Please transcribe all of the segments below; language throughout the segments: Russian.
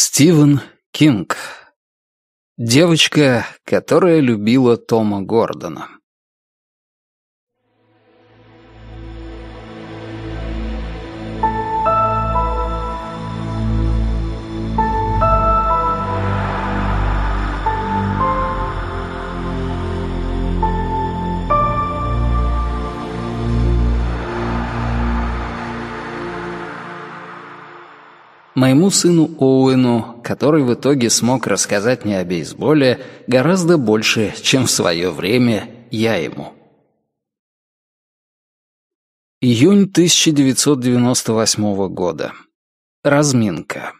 Стивен Кинг. Девочка, которая любила Тома Гордона. моему сыну Оуэну, который в итоге смог рассказать мне о бейсболе гораздо больше, чем в свое время я ему. Июнь 1998 года. Разминка.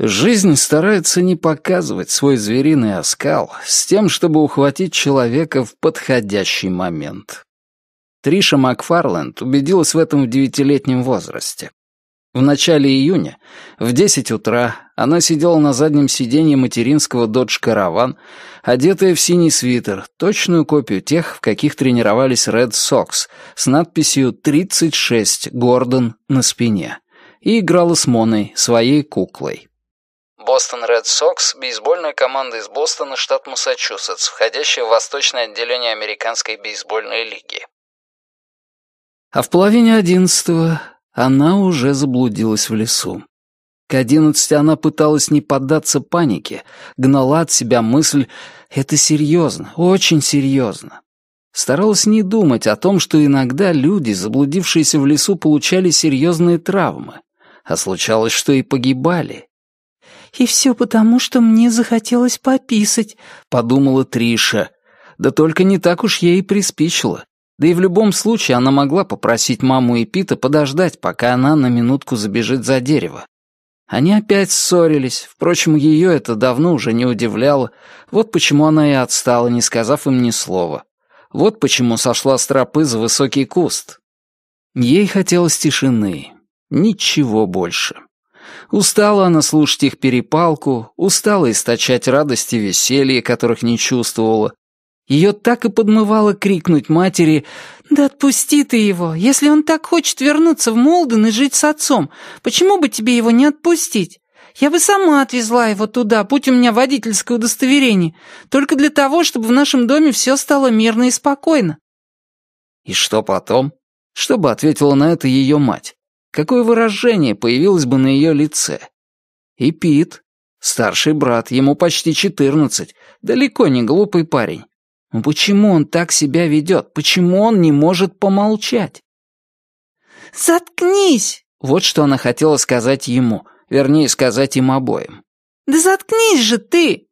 Жизнь старается не показывать свой звериный оскал с тем, чтобы ухватить человека в подходящий момент. Триша Макфарленд убедилась в этом в девятилетнем возрасте. В начале июня, в 10 утра, она сидела на заднем сиденье материнского «Додж Караван», одетая в синий свитер, точную копию тех, в каких тренировались Red Sox, с надписью «36 Гордон» на спине, и играла с Моной, своей куклой. Бостон Ред Сокс – бейсбольная команда из Бостона, штат Массачусетс, входящая в восточное отделение Американской бейсбольной лиги. А в половине одиннадцатого она уже заблудилась в лесу. К одиннадцати она пыталась не поддаться панике, гнала от себя мысль «это серьезно, очень серьезно». Старалась не думать о том, что иногда люди, заблудившиеся в лесу, получали серьезные травмы, а случалось, что и погибали. «И все потому, что мне захотелось пописать», — подумала Триша. Да только не так уж ей и приспичило. Да и в любом случае она могла попросить маму и Пита подождать, пока она на минутку забежит за дерево. Они опять ссорились, впрочем, ее это давно уже не удивляло, вот почему она и отстала, не сказав им ни слова. Вот почему сошла с тропы за высокий куст. Ей хотелось тишины, ничего больше. Устала она слушать их перепалку, устала источать радость и веселье, которых не чувствовала, ее так и подмывало крикнуть матери «Да отпусти ты его! Если он так хочет вернуться в Молден и жить с отцом, почему бы тебе его не отпустить? Я бы сама отвезла его туда, будь у меня водительское удостоверение, только для того, чтобы в нашем доме все стало мирно и спокойно». И что потом? Что бы ответила на это ее мать? Какое выражение появилось бы на ее лице? И Пит, старший брат, ему почти четырнадцать, далеко не глупый парень Почему он так себя ведет? Почему он не может помолчать? «Заткнись!» — вот что она хотела сказать ему, вернее, сказать им обоим. «Да заткнись же ты!»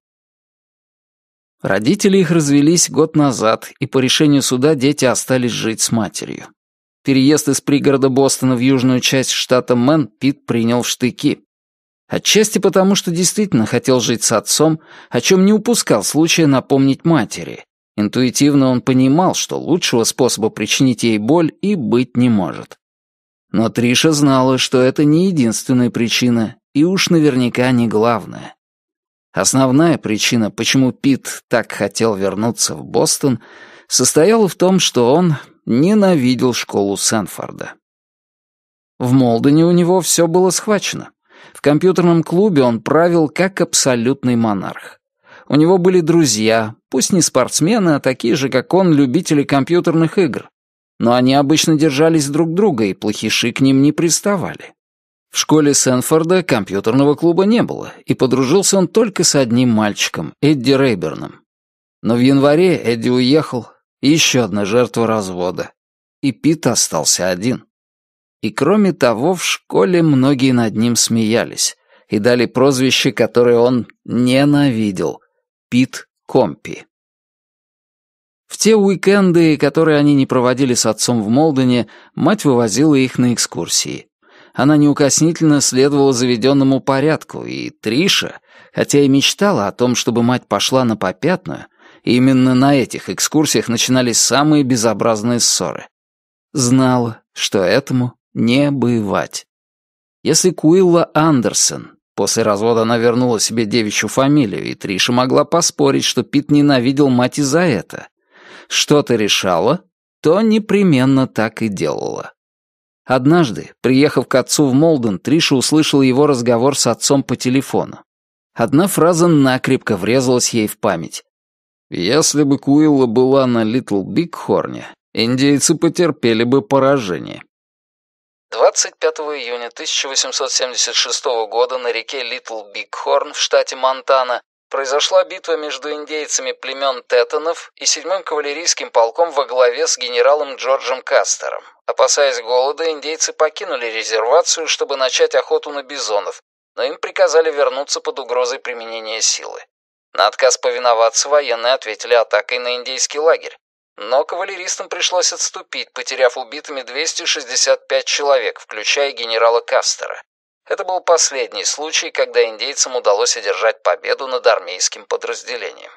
Родители их развелись год назад, и по решению суда дети остались жить с матерью. Переезд из пригорода Бостона в южную часть штата Мэн Пит принял в штыки. Отчасти потому, что действительно хотел жить с отцом, о чем не упускал случая напомнить матери, Интуитивно он понимал, что лучшего способа причинить ей боль и быть не может. Но Триша знала, что это не единственная причина, и уж наверняка не главная. Основная причина, почему Пит так хотел вернуться в Бостон, состояла в том, что он ненавидел школу Сенфорда. В Молдоне у него все было схвачено. В компьютерном клубе он правил как абсолютный монарх. У него были друзья, пусть не спортсмены, а такие же, как он, любители компьютерных игр. Но они обычно держались друг друга, и плохиши к ним не приставали. В школе Сенфорда компьютерного клуба не было, и подружился он только с одним мальчиком, Эдди Рейберном. Но в январе Эдди уехал, и еще одна жертва развода. И Пит остался один. И кроме того, в школе многие над ним смеялись и дали прозвище, которое он ненавидел Пит Компи. В те уикенды, которые они не проводили с отцом в Молдене, мать вывозила их на экскурсии. Она неукоснительно следовала заведенному порядку, и Триша, хотя и мечтала о том, чтобы мать пошла на попятную, именно на этих экскурсиях начинались самые безобразные ссоры. Знала, что этому не бывать. Если Куилла Андерсон После развода она вернула себе девичью фамилию, и Триша могла поспорить, что Пит ненавидел мать из за это. Что ты решала, то непременно так и делала. Однажды, приехав к отцу в Молден, Триша услышала его разговор с отцом по телефону. Одна фраза накрепко врезалась ей в память. «Если бы Куилла была на Литл Бигхорне, индейцы потерпели бы поражение». 25 июня 1876 года на реке Литл Бигхорн в штате Монтана произошла битва между индейцами племен Тетонов и 7-м кавалерийским полком во главе с генералом Джорджем Кастером. Опасаясь голода, индейцы покинули резервацию, чтобы начать охоту на бизонов, но им приказали вернуться под угрозой применения силы. На отказ повиноваться военные ответили атакой на индейский лагерь. Но кавалеристам пришлось отступить, потеряв убитыми 265 человек, включая генерала Кастера. Это был последний случай, когда индейцам удалось одержать победу над армейским подразделением.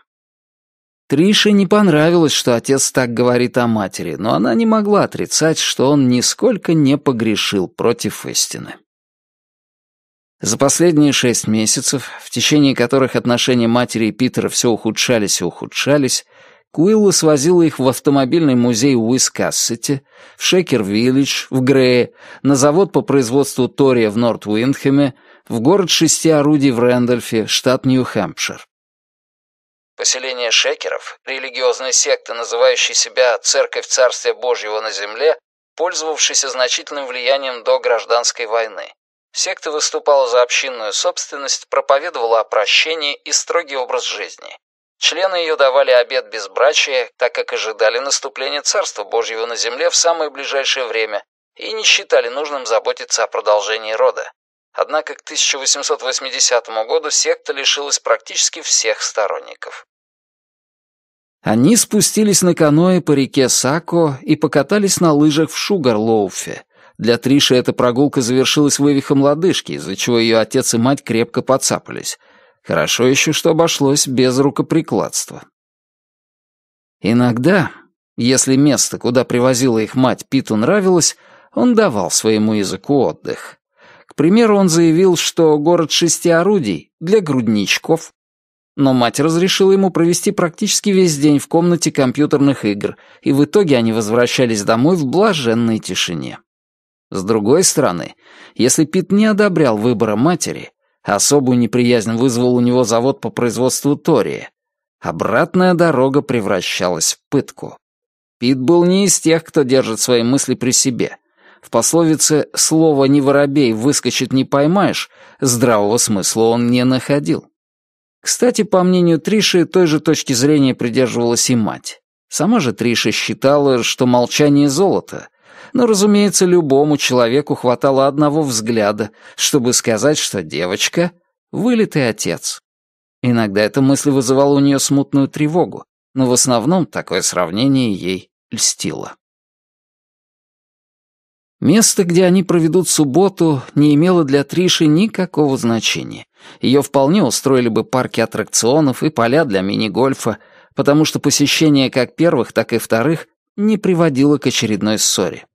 Трише не понравилось, что отец так говорит о матери, но она не могла отрицать, что он нисколько не погрешил против истины. За последние шесть месяцев, в течение которых отношения матери и Питера все ухудшались и ухудшались, Куилла свозила их в автомобильный музей в Уискассете, в Шекер-Виллидж, в Грее, на завод по производству тория в Норт-Уиндхэме, в город шести орудий в Рэндольфе, штат Нью-Хэмпшир. Поселение шекеров, религиозная секта, называющая себя «Церковь Царствия Божьего на земле», пользовавшийся значительным влиянием до гражданской войны. Секта выступала за общинную собственность, проповедовала о прощении и строгий образ жизни. Члены ее давали обет безбрачия, так как ожидали наступления Царства Божьего на земле в самое ближайшее время и не считали нужным заботиться о продолжении рода. Однако к 1880 году секта лишилась практически всех сторонников. Они спустились на каное по реке Сако и покатались на лыжах в Шугарлоуфе. Для Триши эта прогулка завершилась вывихом лодыжки, из-за чего ее отец и мать крепко подцапались. Хорошо еще, что обошлось без рукоприкладства. Иногда, если место, куда привозила их мать, Питу нравилось, он давал своему языку отдых. К примеру, он заявил, что город шести орудий для грудничков. Но мать разрешила ему провести практически весь день в комнате компьютерных игр, и в итоге они возвращались домой в блаженной тишине. С другой стороны, если Пит не одобрял выбора матери, Особую неприязнь вызвал у него завод по производству тория. Обратная дорога превращалась в пытку. Пит был не из тех, кто держит свои мысли при себе. В пословице «слово не воробей, выскочит не поймаешь» здравого смысла он не находил. Кстати, по мнению Триши, той же точки зрения придерживалась и мать. Сама же Триша считала, что молчание золото, но, разумеется, любому человеку хватало одного взгляда, чтобы сказать, что девочка — вылитый отец. Иногда эта мысль вызывала у нее смутную тревогу, но в основном такое сравнение ей льстило. Место, где они проведут субботу, не имело для Триши никакого значения. Ее вполне устроили бы парки аттракционов и поля для мини-гольфа, потому что посещение как первых, так и вторых не приводило к очередной ссоре.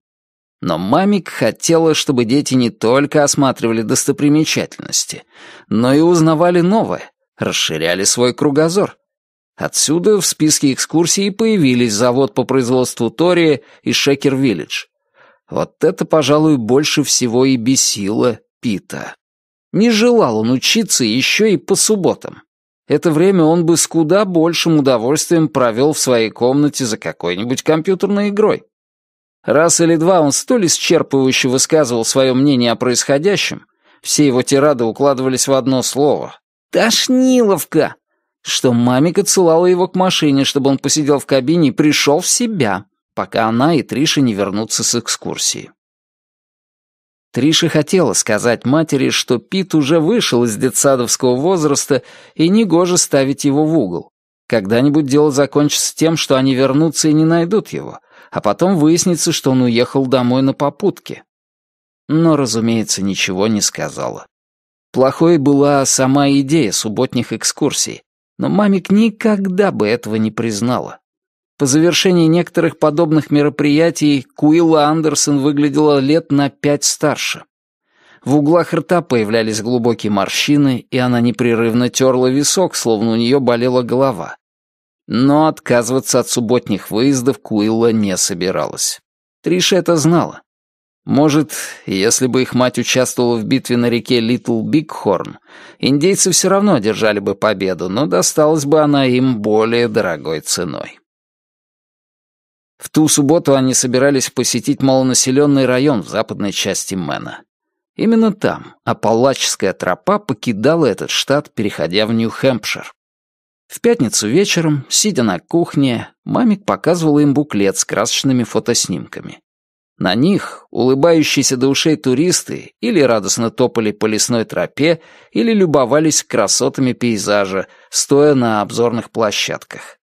Но мамик хотела, чтобы дети не только осматривали достопримечательности, но и узнавали новое, расширяли свой кругозор. Отсюда в списке экскурсий появились завод по производству тория и Шекер-Виллидж. Вот это, пожалуй, больше всего и бесило Пита. Не желал он учиться еще и по субботам. Это время он бы с куда большим удовольствием провел в своей комнате за какой-нибудь компьютерной игрой. Раз или два он столь исчерпывающе высказывал свое мнение о происходящем, все его тирады укладывались в одно слово «Тошниловка!», что мамика отсылала его к машине, чтобы он посидел в кабине и пришел в себя, пока она и Триша не вернутся с экскурсии. Триша хотела сказать матери, что Пит уже вышел из детсадовского возраста и негоже ставить его в угол. Когда-нибудь дело закончится тем, что они вернутся и не найдут его — а потом выяснится, что он уехал домой на попутке. Но, разумеется, ничего не сказала. Плохой была сама идея субботних экскурсий, но мамик никогда бы этого не признала. По завершении некоторых подобных мероприятий Куила Андерсон выглядела лет на пять старше. В углах рта появлялись глубокие морщины, и она непрерывно терла висок, словно у нее болела голова. Но отказываться от субботних выездов Куилла не собиралась. Триша это знала. Может, если бы их мать участвовала в битве на реке Литл Бигхорн, индейцы все равно одержали бы победу, но досталась бы она им более дорогой ценой. В ту субботу они собирались посетить малонаселенный район в западной части Мэна. Именно там Апалачская тропа покидала этот штат, переходя в Нью-Хэмпшир. В пятницу вечером, сидя на кухне, мамик показывала им буклет с красочными фотоснимками. На них улыбающиеся до ушей туристы или радостно топали по лесной тропе, или любовались красотами пейзажа, стоя на обзорных площадках.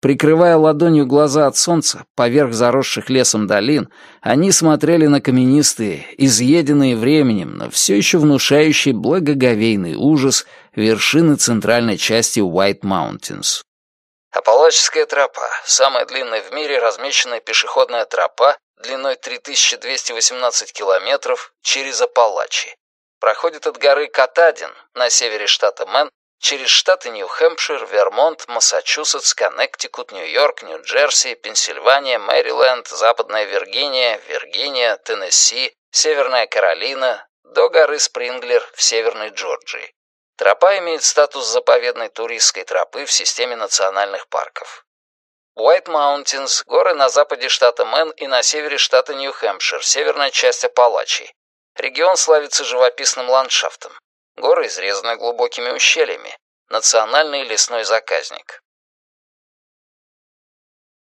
Прикрывая ладонью глаза от солнца, поверх заросших лесом долин, они смотрели на каменистые, изъеденные временем, но все еще внушающие благоговейный ужас вершины центральной части White Mountains. Апалачская тропа – самая длинная в мире размеченная пешеходная тропа длиной 3218 километров через Апалачи. Проходит от горы Катадин на севере штата Мэн через штаты Нью-Хэмпшир, Вермонт, Массачусетс, Коннектикут, Нью-Йорк, Нью-Джерси, Пенсильвания, Мэриленд, Западная Виргиния, Виргиния, Теннесси, Северная Каролина, до горы Спринглер в Северной Джорджии. Тропа имеет статус заповедной туристской тропы в системе национальных парков. Уайт Маунтинс – горы на западе штата Мэн и на севере штата Нью-Хэмпшир, северная часть Апалачий. Регион славится живописным ландшафтом. Горы изрезаны глубокими ущельями. Национальный лесной заказник.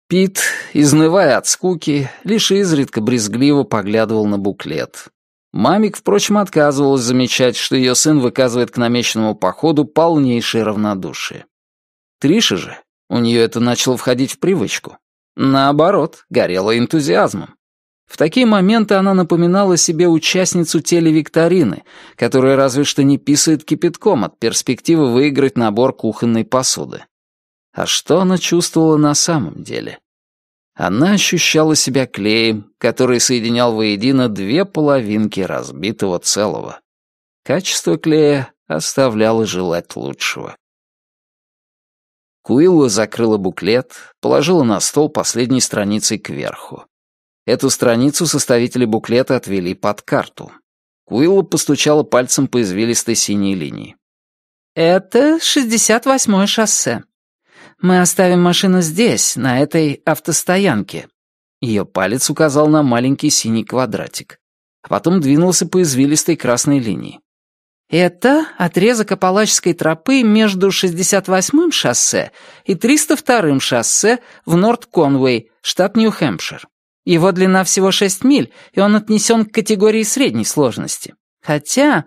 Пит, изнывая от скуки, лишь изредка брезгливо поглядывал на буклет. Мамик, впрочем, отказывалась замечать, что ее сын выказывает к намеченному походу полнейшее равнодушие. Триша же, у нее это начало входить в привычку, наоборот, горела энтузиазмом. В такие моменты она напоминала себе участницу телевикторины, которая разве что не писает кипятком от перспективы выиграть набор кухонной посуды. А что она чувствовала на самом деле? Она ощущала себя клеем, который соединял воедино две половинки разбитого целого. Качество клея оставляло желать лучшего. Куилла закрыла буклет, положила на стол последней страницей кверху. Эту страницу составители буклета отвели под карту. Куилла постучала пальцем по извилистой синей линии. «Это 68-е шоссе мы оставим машину здесь, на этой автостоянке». Ее палец указал на маленький синий квадратик, потом двинулся по извилистой красной линии. «Это отрезок Апалачской тропы между 68-м шоссе и 302-м шоссе в Норт-Конвей, штат Нью-Хэмпшир. Его длина всего 6 миль, и он отнесен к категории средней сложности. Хотя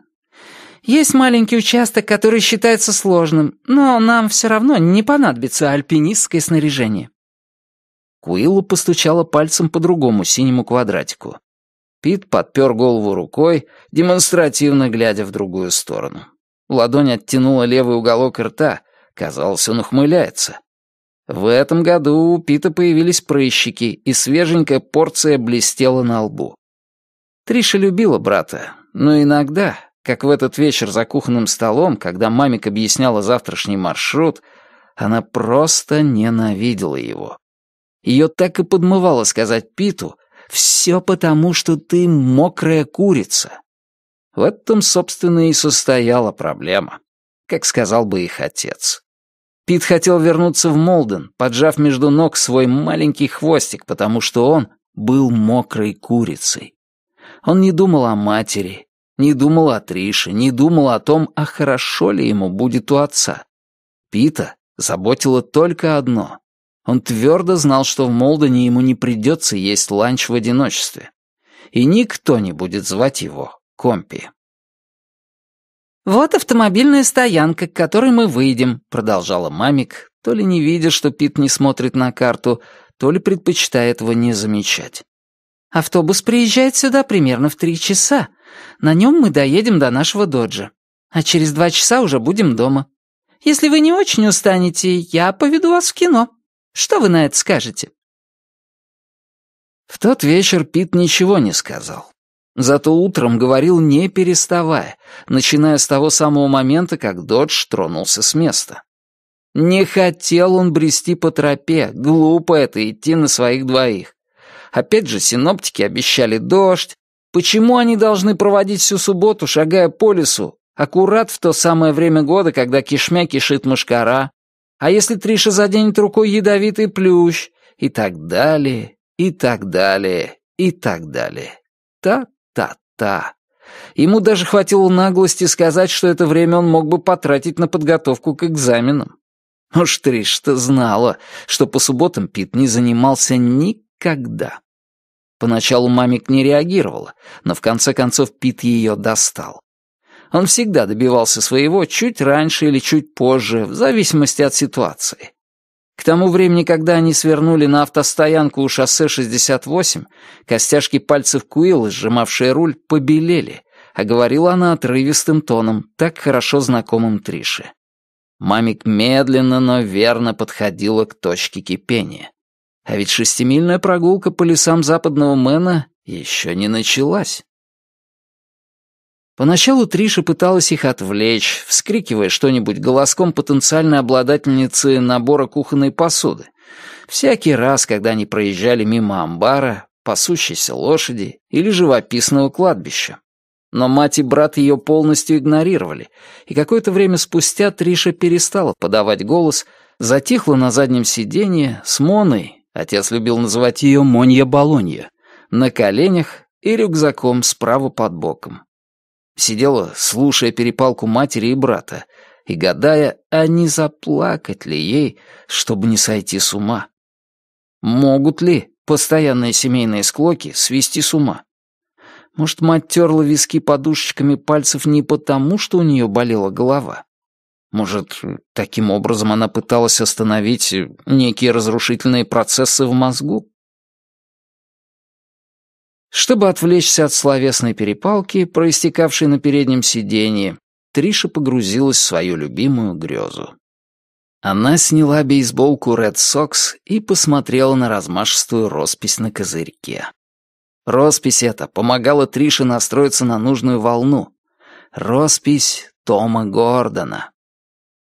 есть маленький участок, который считается сложным, но нам все равно не понадобится альпинистское снаряжение». Куилла постучала пальцем по другому синему квадратику. Пит подпер голову рукой, демонстративно глядя в другую сторону. Ладонь оттянула левый уголок рта. Казалось, он ухмыляется. В этом году у Пита появились прыщики, и свеженькая порция блестела на лбу. Триша любила брата, но иногда, как в этот вечер за кухонным столом, когда мамик объясняла завтрашний маршрут, она просто ненавидела его. Ее так и подмывало сказать Питу «Все потому, что ты мокрая курица». В этом, собственно, и состояла проблема, как сказал бы их отец. Пит хотел вернуться в Молден, поджав между ног свой маленький хвостик, потому что он был мокрой курицей. Он не думал о матери, не думал о Трише, не думал о том, а хорошо ли ему будет у отца. Пита заботило только одно. Он твердо знал, что в Молдоне ему не придется есть ланч в одиночестве. И никто не будет звать его Компи. «Вот автомобильная стоянка, к которой мы выйдем», — продолжала Мамик, то ли не видя, что Пит не смотрит на карту, то ли предпочитая этого не замечать. «Автобус приезжает сюда примерно в три часа, на нем мы доедем до нашего доджа. А через два часа уже будем дома. Если вы не очень устанете, я поведу вас в кино. Что вы на это скажете?» В тот вечер Пит ничего не сказал. Зато утром говорил не переставая, начиная с того самого момента, как Додж тронулся с места. Не хотел он брести по тропе, глупо это идти на своих двоих. Опять же, синоптики обещали дождь, Почему они должны проводить всю субботу, шагая по лесу, аккурат в то самое время года, когда кишмя кишит мышкара, а если Триша заденет рукой ядовитый плющ, и так далее, и так далее, и так далее. Та-та-та. Ему даже хватило наглости сказать, что это время он мог бы потратить на подготовку к экзаменам. Уж Триш-то знала, что по субботам Пит не занимался никогда. Поначалу мамик не реагировала, но в конце концов Пит ее достал. Он всегда добивался своего чуть раньше или чуть позже, в зависимости от ситуации. К тому времени, когда они свернули на автостоянку у шоссе 68, костяшки пальцев Куилла, сжимавшие руль, побелели, а говорила она отрывистым тоном, так хорошо знакомым Трише. Мамик медленно, но верно подходила к точке кипения. А ведь шестимильная прогулка по лесам западного Мэна еще не началась. Поначалу Триша пыталась их отвлечь, вскрикивая что-нибудь голоском потенциальной обладательницы набора кухонной посуды. Всякий раз, когда они проезжали мимо амбара, пасущейся лошади или живописного кладбища. Но мать и брат ее полностью игнорировали, и какое-то время спустя Триша перестала подавать голос, затихла на заднем сиденье с Моной отец любил называть ее Монья-Болонья, на коленях и рюкзаком справа под боком. Сидела, слушая перепалку матери и брата, и гадая, а не заплакать ли ей, чтобы не сойти с ума. Могут ли постоянные семейные склоки свести с ума? Может, мать терла виски подушечками пальцев не потому, что у нее болела голова, может, таким образом она пыталась остановить э, некие разрушительные процессы в мозгу? Чтобы отвлечься от словесной перепалки, проистекавшей на переднем сиденье, Триша погрузилась в свою любимую грезу. Она сняла бейсболку Red Sox и посмотрела на размашистую роспись на козырьке. Роспись эта помогала Трише настроиться на нужную волну. Роспись Тома Гордона.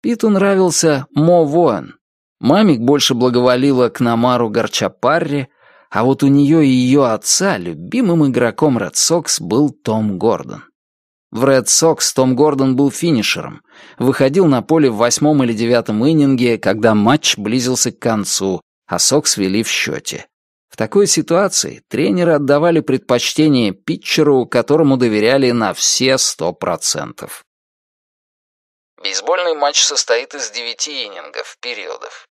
Питу нравился Мо Воэн. Мамик больше благоволила к Намару Горчапарри, а вот у нее и ее отца любимым игроком Ред Сокс был Том Гордон. В Ред Сокс Том Гордон был финишером, выходил на поле в восьмом или девятом иннинге, когда матч близился к концу, а Сокс вели в счете. В такой ситуации тренеры отдавали предпочтение питчеру, которому доверяли на все сто процентов. Бейсбольный матч состоит из девяти иннингов, периодов.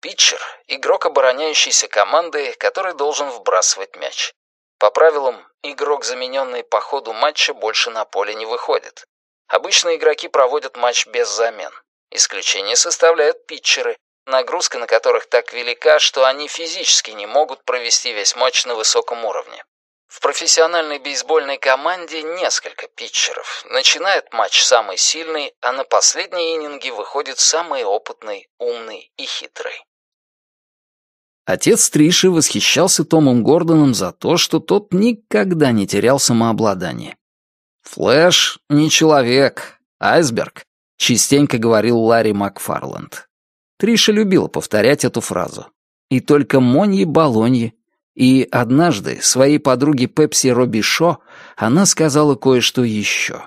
Питчер — игрок обороняющейся команды, который должен вбрасывать мяч. По правилам, игрок, замененный по ходу матча, больше на поле не выходит. Обычно игроки проводят матч без замен. Исключение составляют питчеры, нагрузка на которых так велика, что они физически не могут провести весь матч на высоком уровне. В профессиональной бейсбольной команде несколько питчеров. Начинает матч самый сильный, а на последние ининги выходит самый опытный, умный и хитрый. Отец Триши восхищался Томом Гордоном за то, что тот никогда не терял самообладание. «Флэш — не человек, а айсберг», — частенько говорил Ларри Макфарланд. Триша любил повторять эту фразу. И только Моньи Болоньи и однажды своей подруге Пепси Робби Шо она сказала кое-что еще.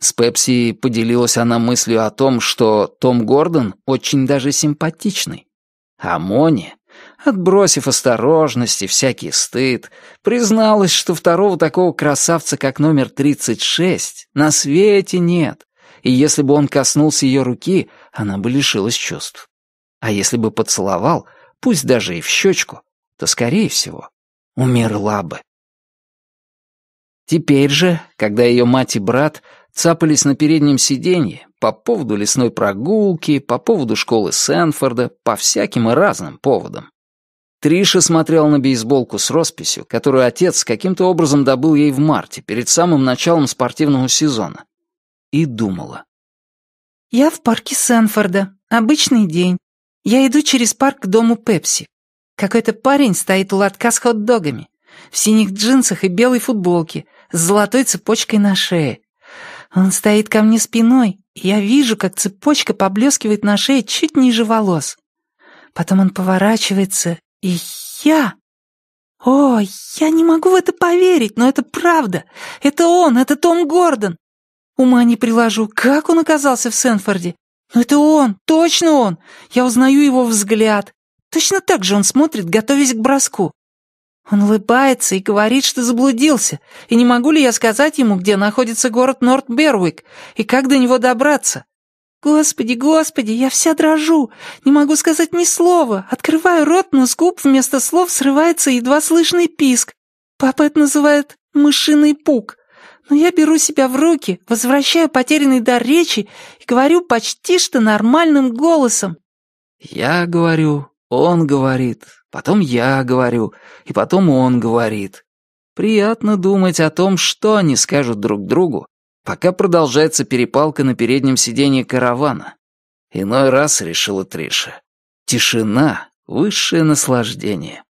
С Пепси поделилась она мыслью о том, что Том Гордон очень даже симпатичный. А Мони, отбросив осторожность и всякий стыд, призналась, что второго такого красавца, как номер 36, на свете нет, и если бы он коснулся ее руки, она бы лишилась чувств. А если бы поцеловал, пусть даже и в щечку, то, скорее всего, умерла бы. Теперь же, когда ее мать и брат цапались на переднем сиденье по поводу лесной прогулки, по поводу школы Сэнфорда, по всяким и разным поводам, Триша смотрел на бейсболку с росписью, которую отец каким-то образом добыл ей в марте, перед самым началом спортивного сезона, и думала. «Я в парке Сэнфорда. Обычный день. Я иду через парк к дому Пепси. Какой-то парень стоит у лотка с хот-догами, в синих джинсах и белой футболке, с золотой цепочкой на шее. Он стоит ко мне спиной, и я вижу, как цепочка поблескивает на шее чуть ниже волос. Потом он поворачивается, и я... О, я не могу в это поверить, но это правда. Это он, это Том Гордон. Ума не приложу, как он оказался в Сенфорде. Но это он, точно он. Я узнаю его взгляд, Точно так же он смотрит, готовясь к броску. Он улыбается и говорит, что заблудился, и не могу ли я сказать ему, где находится город Норт-Бервик и как до него добраться. Господи, господи, я вся дрожу, не могу сказать ни слова, открываю рот, но с губ вместо слов срывается едва слышный писк. Папа это называет «мышиный пук». Но я беру себя в руки, возвращаю потерянный дар речи и говорю почти что нормальным голосом. «Я говорю он говорит, потом я говорю, и потом он говорит. Приятно думать о том, что они скажут друг другу, пока продолжается перепалка на переднем сиденье каравана. Иной раз решила Триша. Тишина — высшее наслаждение.